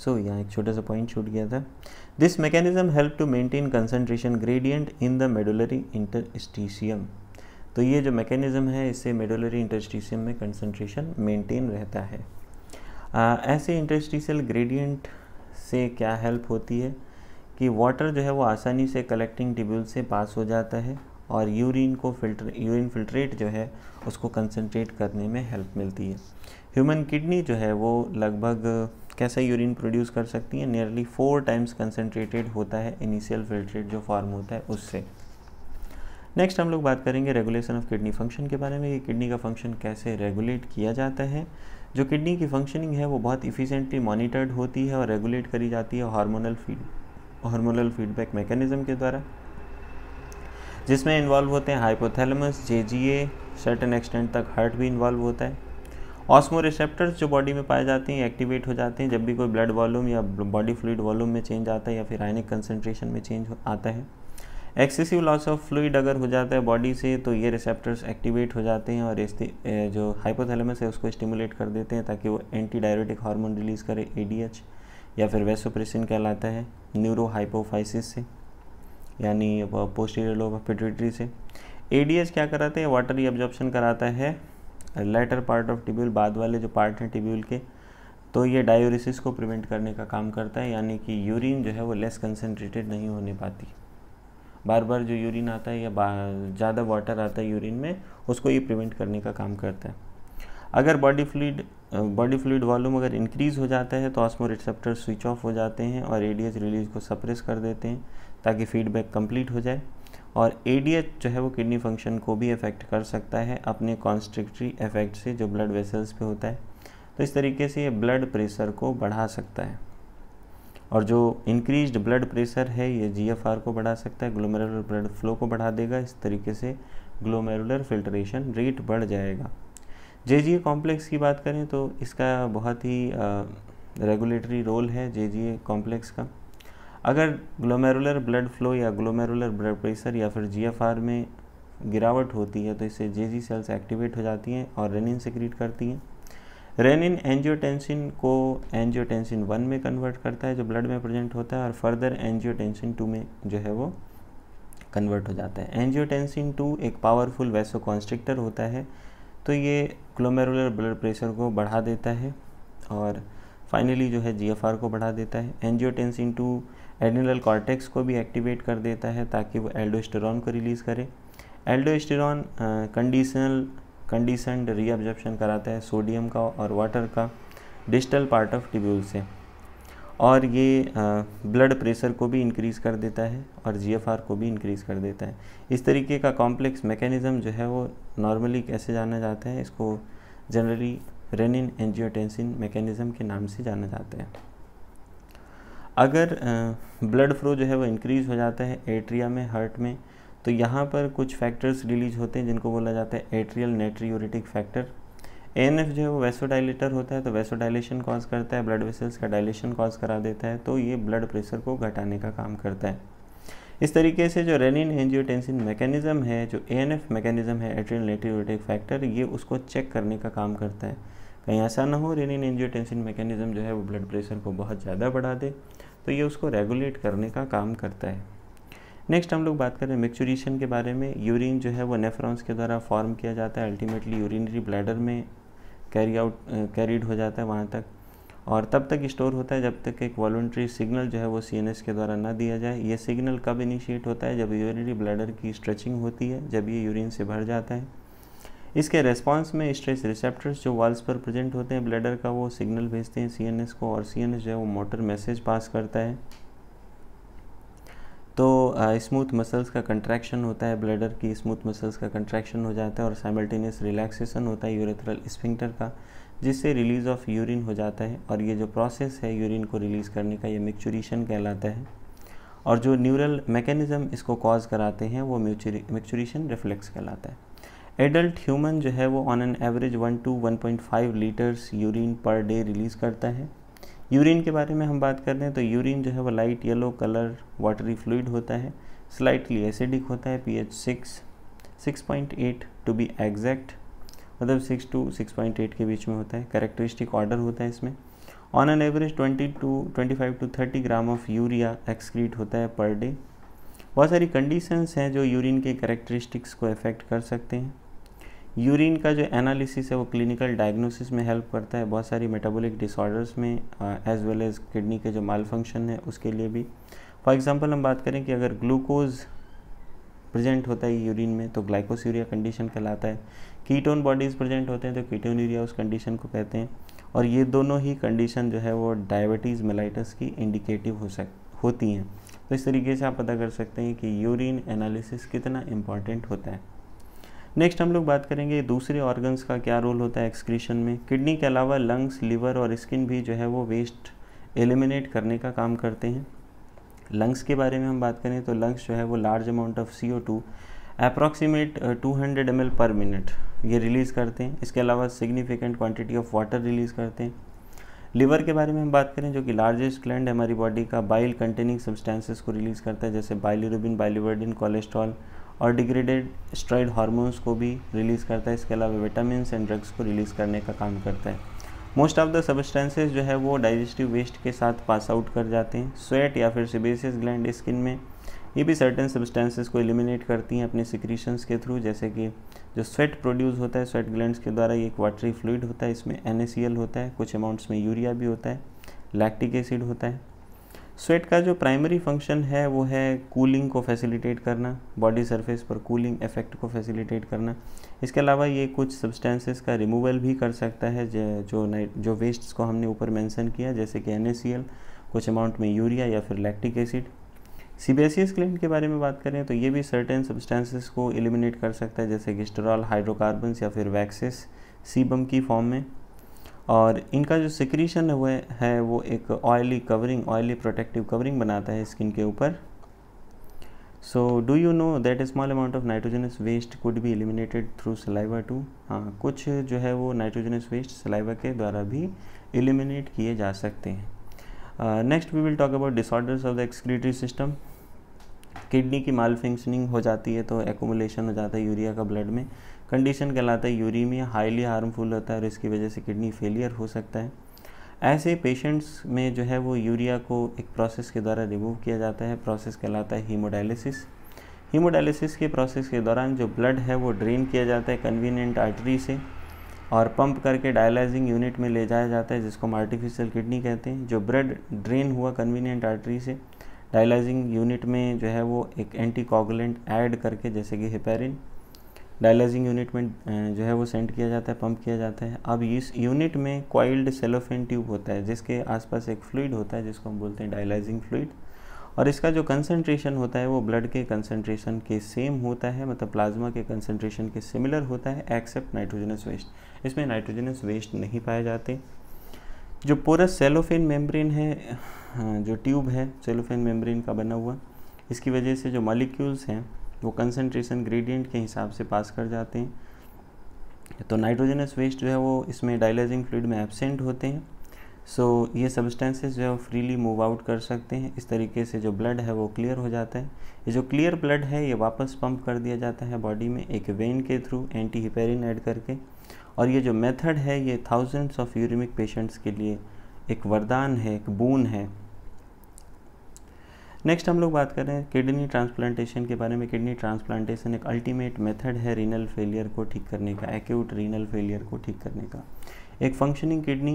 सो so, यहाँ एक छोटा सा पॉइंट छूट गया था this mechanism help to maintain concentration gradient in the medullary interstitium तो ये जो मैकेनिज्म है इससे मेडुलरी इंटरस्टीसियम में कंसनट्रेशन मेंटेन रहता है आ, ऐसे इंटरस्टीसियल ग्रेडियंट से क्या हेल्प होती है कि वाटर जो है वो आसानी से कलेक्टिंग ट्यूब्यूल से पास हो जाता है और यूरिन को फिल्टर यूरिन फिल्ट्रेट जो है उसको कंसनट्रेट करने में हेल्प मिलती है ह्यूमन किडनी जो है वो लगभग कैसा यूरिन प्रोड्यूस कर सकती है नियरली फोर टाइम्स कंसनट्रेटेड होता है इनिशियल फिल्ट्रेट जो फॉर्म होता है उससे नेक्स्ट हम लोग बात करेंगे रेगुलेशन ऑफ किडनी फंक्शन के बारे में कि किडनी का फंक्शन कैसे रेगुलेट किया जाता है जो किडनी की फंक्शनिंग है वो बहुत इफ़िशेंटली मॉनिटर्ड होती है और रेगुलेट करी जाती है hormonal field hormonal feedback mechanism के द्वारा जिसमें इन्वॉल्व होते हैं हाइपोथैलेमस जेजीए सर्टन एक्सटेंट तक हार्ट भी इन्वॉल्व होता है ऑस्मो रिसेप्टर्स जो बॉडी में पाए जाते हैं एक्टिवेट हो जाते हैं जब भी कोई ब्लड वॉल्यूम या बॉडी फ्लूड वॉल्यूम में चेंज आता है या फिर आयनिक कंसनट्रेशन में चेंज आता है एक्सेसिव लॉस ऑफ फ्लूड अगर हो जाता है बॉडी से तो ये रिसेप्टर्स एक्टिवेट हो जाते हैं और जो हाइपोथैलेमस है उसको स्टिमुलेट कर देते हैं ताकि वो एंटी डायरेटिक हार्मोन रिलीज़ करे एडीएच या फिर वेसोप्रेशन कहलाता है न्यूरोहाइपोफाइसिस से यानी पोस्टीरियर लोब पिट्यूटरी से एडीएस क्या कराते हैं वाटर एब्जॉर्प्शन कराता है लेटर पार्ट ऑफ टिब्यूल बाद वाले जो पार्ट हैं टिब्यूल के तो ये डायोरिसिस को प्रिवेंट करने का काम करता है यानी कि यूरिन जो है वो लेस कंसनट्रेटेड नहीं होने पाती बार बार जो यूरिन आता है या ज़्यादा वाटर आता है यूरिन में उसको ये प्रिवेंट करने का काम करता है अगर body fluid body fluid volume अगर इंक्रीज़ हो जाता है तो ऑस्मो रिसेप्टर स्विच ऑफ हो जाते हैं और एडीएच रिलीज को सप्रेस कर देते हैं ताकि फीडबैक कंप्लीट हो जाए और एडीएच जो है वो किडनी फंक्शन को भी अफेक्ट कर सकता है अपने कॉन्स्ट्रिक्टरी इफेक्ट से जो ब्लड वेसल्स पे होता है तो इस तरीके से ये ब्लड प्रेशर को बढ़ा सकता है और जो इंक्रीज ब्लड प्रेशर है ये आर को बढ़ा सकता है ग्लोमेरुलर ब्लड फ्लो को बढ़ा देगा इस तरीके से ग्लोमेरुलर फिल्ट्रेशन रेट बढ़ जाएगा जे जी ए कॉम्प्लेक्स की बात करें तो इसका बहुत ही रेगुलेटरी रोल है जे जी ए कॉम्प्लेक्स का अगर ग्लोमेरुलर ब्लड फ्लो या ग्लोमेरुलर ब्लड प्रेशर या फिर जी एफ आर में गिरावट होती है तो इससे जे जी सेल्स एक्टिवेट हो जाती हैं और रेनिन सिक्रीट करती हैं रेनिन एंजियोटेंसिन को एंजियोटेंसिन वन में कन्वर्ट करता है जो ब्लड में प्रेजेंट होता है और फर्दर एंजियोटेंसिन टू में जो है वो कन्वर्ट हो जाता है एंजियोटेंसिन टू एक पावरफुल वैसो कॉन्स्ट्रिक्टर होता है तो ये क्लोमेरुलर ब्लड प्रेशर को बढ़ा देता है और फाइनली जो है जीएफआर को बढ़ा देता है एनजियोटेंसिन टू एडिनल कॉर्टेक्स को भी एक्टिवेट कर देता है ताकि वो एल्डोस्टेरॉन को रिलीज़ करे एल्डोस्टेरॉन कंडीशनल कंडीशनड रीअब्जॉर्प्शन कराता है सोडियम का और वाटर का डिजिटल पार्ट ऑफ ट्यूब्यूल से और ये ब्लड प्रेशर को भी इंक्रीज़ कर देता है और जीएफआर को भी इंक्रीज़ कर देता है इस तरीके का कॉम्प्लेक्स मैकेनिज़्म जो है वो नॉर्मली कैसे जाना जाता है इसको जनरली रेनिन एंजियोटेंसिन मैकेनिज़्म के नाम से जाना जाता है अगर ब्लड फ्लो जो है वो इंक्रीज़ हो जाता है एट्रिया में हार्ट में तो यहाँ पर कुछ फैक्टर्स रिलीज होते हैं जिनको बोला जाता है एट्रियल नेट्रियोरेटिक फैक्टर ए जो है वो वेसोडाइलेटर होता है तो वेसोडाइलेशन कॉज करता है ब्लड वेसल्स का डायलेशन कॉज करा देता है तो ये ब्लड प्रेशर को घटाने का काम करता है इस तरीके से जो रेनिन एंजियोटेंसिन मैकेनिज्म है जो ए एन एफ मैकेनिज्म है एट्रियल फैक्टर ये उसको चेक करने का काम करता है कहीं ऐसा ना हो रेनिन एंजियोटेंसिन मैकेनिज्म जो है वो ब्लड प्रेशर को बहुत ज़्यादा बढ़ा दे तो ये उसको रेगुलेट करने का काम करता है नेक्स्ट हम लोग बात करें मिक्चुरेशन के बारे में यूरिन जो है वो नेफ्रॉन्स के द्वारा फॉर्म किया जाता है अल्टीमेटली यूरिनरी ब्लैडर में कैरी आउट कैरीड हो जाता है वहाँ तक और तब तक स्टोर होता है जब तक एक वॉल्ट्री सिग्नल जो है वो सी के द्वारा ना दिया जाए ये सिग्नल कब इनिशिएट होता है जब यूरिनरी ब्लैडर की स्ट्रेचिंग होती है जब ये यूरिन से भर जाता है इसके रेस्पॉन्स में स्ट्रेस रिसेप्टर्स जो वाल्स पर प्रेजेंट होते हैं ब्लैडर का वो सिग्नल भेजते हैं सी को और सी जो है वो मोटर मैसेज पास करता है तो स्मूथ uh, मसल्स का कंट्रैक्शन होता है ब्लडर की स्मूथ मसल्स का कंट्रैक्शन हो जाता है और साइमल्टेनियस रिलैक्सेशन होता है यूरेथरल स्पिंगटर का जिससे रिलीज़ ऑफ यूरिन हो जाता है और ये जो प्रोसेस है यूरिन को रिलीज़ करने का ये मिक्चुरीशन कहलाता है और जो न्यूरल मैकेनिज़्म इसको कॉज कराते हैं वो म्यूचुरी मिक्चुरीशन रिफ्लेक्स कहलाता है एडल्ट ह्यूमन जो है वो on an average one to one point five litres urine per day release करता है यूरिन के बारे में हम बात कर रहे हैं तो यूरिन जो है वो light yellow colour watery fluid होता है स्लाइटली एसिडिक होता है H six six point eight to be exact मतलब six to six point eight के बीच में होता है करेक्टरिस्टिक ऑर्डर होता है इसमें on an average twenty to twenty five to thirty gram of urea excrete होता है पर डे बहुत सारी कंडीशंस हैं जो यूरिन के करेक्टरिस्टिक्स को अफेक्ट कर सकते हैं यूरिन का जो एनालिसिस है वो क्लिनिकल डायग्नोसिस में हेल्प करता है बहुत सारी मेटाबॉलिक डिसऑर्डर्स में एज वेल एज किडनी के जो माल फंक्शन है उसके लिए भी फॉर एग्जांपल हम बात करें कि अगर ग्लूकोज प्रेजेंट होता है यूरिन में तो ग्लाइकोसूरिया कंडीशन कहलाता है कीटोन बॉडीज़ प्रेजेंट होते हैं तो कीटोन यूरिया उस कंडीशन को कहते हैं और ये दोनों ही कंडीशन जो है वो डायबिटीज़ मेलाइटस की इंडिकेटिव हो सक होती हैं तो इस तरीके से आप पता कर सकते हैं कि यूरिन एनालिसिस कितना इम्पॉर्टेंट होता है नेक्स्ट हम लोग बात करेंगे दूसरे ऑर्गन्स का क्या रोल होता है एक्सक्रीशन में किडनी के अलावा लंग्स लीवर और स्किन भी जो है वो वेस्ट एलिमिनेट करने का काम करते हैं लंग्स के बारे में हम बात करें तो लंग्स जो है वो large amount of C O two approximate to hundred M L per minute ये रिलीज़ करते हैं इसके अलावा significant quantity of water release करते हैं लीवर के बारे में हम बात करें जो कि लार्जेस्ट ग्लैंड हमारी बॉडी का बाइल कंटेनिंग सब्सटेंसेस को रिलीज़ करता है जैसे बाइलिरुबिन बाइलिवर्डिन कोलेस्ट्रॉल और डिग्रेडेड स्ट्राइड हार्मोन्स को भी रिलीज़ करता है इसके अलावा विटामिन एंड ड्रग्स को रिलीज़ करने का काम करता है मोस्ट ऑफ द सबस्टेंसेज जो है वो डाइजेस्टिव वेस्ट के साथ पास आउट कर जाते हैं स्वेट या फिर सिबेसियस ग्लैंड स्किन में ये भी सर्टेन सब्सटेंसेस को एलिमिनेट करती हैं अपने सिक्रीशंस के थ्रू जैसे कि जो स्वेट प्रोड्यूस होता है स्वेट ग्लैंड के द्वारा ये एक वाटरी फ्लूड होता है इसमें एन होता है कुछ अमाउंट्स में यूरिया भी होता है लैक्टिक एसिड होता है स्वेट का जो प्राइमरी फंक्शन है वो है कूलिंग को फैसिलिटेट करना बॉडी सरफेस पर कूलिंग इफेक्ट को फैसिलिटेट करना इसके अलावा ये कुछ सब्सटेंसेस का रिमूवल भी कर सकता है जो नाइट जो वेस्ट्स को हमने ऊपर मेंशन किया जैसे कि एन कुछ अमाउंट में यूरिया या फिर lactic acid C B S के बारे में बात करें तो ये भी सर्टेन सब्सटेंसेस को एलिमिनेट कर सकता है जैसे गिस्टोरॉल हाइड्रोकार्बन्स या फिर वैक्सेस सीबम की फॉर्म में और इनका जो सिक्रीशन हुए है वो एक oily covering oily protective covering बनाता है स्किन के ऊपर so do you know that small amount of nitrogenous waste could भी एलिमिनेटेड थ्रू सलाइवा टू हाँ कुछ जो है वो नाइट्रोजनस वेस्ट सलाइवा के द्वारा भी एलिमिनेट किए जा सकते हैं next we will talk about disorders of the excretory system kidney की माल फंक्शनिंग हो जाती है तो एकोमोलेशन हो जाता है यूरिया का ब्लड में कंडीशन कहलाता है यूरीमिया हाईली हार्मफुल होता है और इसकी वजह से किडनी फेलियर हो सकता है ऐसे पेशेंट्स में जो है वो यूरिया को एक प्रोसेस के द्वारा रिमूव किया जाता है प्रोसेस कहलाता है हीमोडायलिसिस हीमोडायलिसिस के प्रोसेस के दौरान जो ब्लड है वो ड्रेन किया जाता है कन्वीनियंट आर्टरी से और पंप करके डायलाइजिंग यूनिट में ले जाया जाता है जिसको हम आर्टिफिशियल किडनी कहते हैं जो ब्लड ड्रेन हुआ कन्वीनियंट आर्टरी से डायलाइजिंग यूनिट में जो है वो एक एंटीकोगुलेंट ऐड करके जैसे कि हिपेरिन डायलाइजिंग यूनिट में जो है वो सेंड किया जाता है पंप किया जाता है अब इस यूनिट में क्वाइल्ड सेलोफेन ट्यूब होता है जिसके आसपास एक फ्लूड होता है जिसको हम बोलते हैं डायलाइजिंग फ्लूड और इसका जो कंसनट्रेशन होता है वो ब्लड के कंसनट्रेशन के सेम होता है मतलब प्लाज्मा के कंसनट्रेशन के सिमिलर होता है एक्सेप्ट नाइट्रोजनस वेस्ट इसमें नाइट्रोजनस वेस्ट नहीं पाए जाते जो पूरा सेलोफेन मेम्ब्रेन है जो ट्यूब है सेलोफेन मेम्ब्रेन का बना हुआ इसकी वजह से जो मालिक्यूल्स हैं वो कंसनट्रेशन ग्रेडियंट के हिसाब से पास कर जाते हैं तो नाइट्रोजनस वेस्ट जो है वो इसमें डायलाइजिंग फ्लूड में एबसेंट होते हैं सो so, ये सब्सटेंसेस जो है फ्रीली मूव आउट कर सकते हैं इस तरीके से जो ब्लड है वो क्लियर हो जाता है ये जो क्लियर ब्लड है ये वापस पंप कर दिया जाता है बॉडी में एक वेन के थ्रू एंटी हिपेरिन ऐड करके और ये जो मेथड है ये थाउजेंड्स ऑफ यूरिमिक पेशेंट्स के लिए एक वरदान है एक बून है नेक्स्ट हम लोग बात करें किडनी ट्रांसप्लांटेशन के बारे में किडनी ट्रांसप्लांटेशन एक अल्टीमेट मेथड है रीनल फेलियर को ठीक करने का एक्यूट रीनल फेलियर को ठीक करने का एक फंक्शनिंग किडनी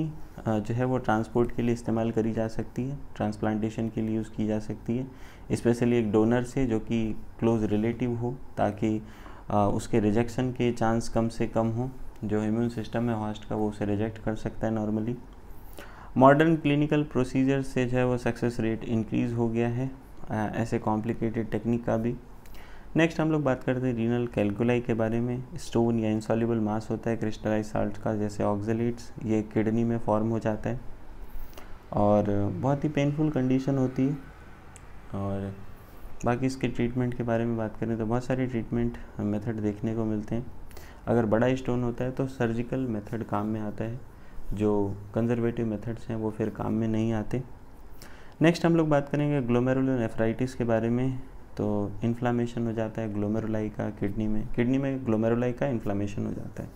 जो है वो ट्रांसपोर्ट के लिए इस्तेमाल करी जा सकती है ट्रांसप्लांटेशन के लिए यूज़ की जा सकती है स्पेशली एक डोनर से जो कि क्लोज रिलेटिव हो ताकि उसके रिजेक्शन के चांस कम से कम हो जो इम्यून सिस्टम है हॉस्ट का वो उसे रिजेक्ट कर सकता है नॉर्मली मॉडर्न क्लिनिकल प्रोसीजर से जो है वो सक्सेस रेट इंक्रीज़ हो गया है आ, ऐसे कॉम्प्लिकेटेड टेक्निक का भी नेक्स्ट हम लोग बात करते हैं रीनल कैलकुलाई के बारे में स्टोन या इंसॉल्यूबल मास होता है क्रिस्टलाइज साल्ट का जैसे ऑक्जलेट्स ये किडनी में फॉर्म हो जाता है और बहुत ही पेनफुल कंडीशन होती है और बाकी इसके ट्रीटमेंट के बारे में बात करें तो बहुत सारे ट्रीटमेंट मेथड देखने को मिलते हैं अगर बड़ा स्टोन होता है तो सर्जिकल मेथड काम में आता है जो कंजर्वेटिव मेथड्स हैं वो फिर काम में नहीं आते नेक्स्ट हम लोग बात करेंगे नेफ्राइटिस के बारे में तो इन्फ्लामेशन हो जाता है ग्लोमेरुलाई का किडनी में किडनी में ग्लोमेरुलाई का इन्फ्लामेशन हो जाता है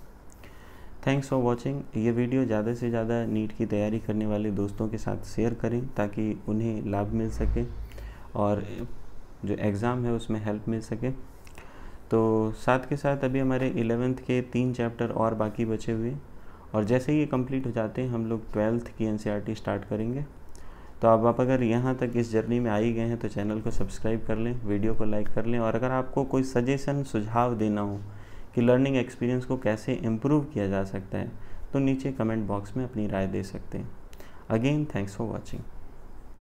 थैंक्स फॉर वॉचिंग ये वीडियो ज़्यादा से ज़्यादा नीट की तैयारी करने वाले दोस्तों के साथ शेयर करें ताकि उन्हें लाभ मिल सके और जो एग्ज़ाम है उसमें हेल्प मिल सके तो साथ के साथ अभी हमारे इलेवेंथ के तीन चैप्टर और बाकी बचे हुए और जैसे ही ये कंप्लीट हो जाते हैं हम लोग ट्वेल्थ की एन स्टार्ट e करेंगे तो अब आप अगर यहाँ तक इस जर्नी में आई गए हैं तो चैनल को सब्सक्राइब कर लें वीडियो को लाइक कर लें और अगर आपको कोई सजेशन सुझाव देना हो कि लर्निंग एक्सपीरियंस को कैसे इम्प्रूव किया जा सकता है तो नीचे कमेंट बॉक्स में अपनी राय दे सकते हैं अगेन थैंक्स फॉर वॉचिंग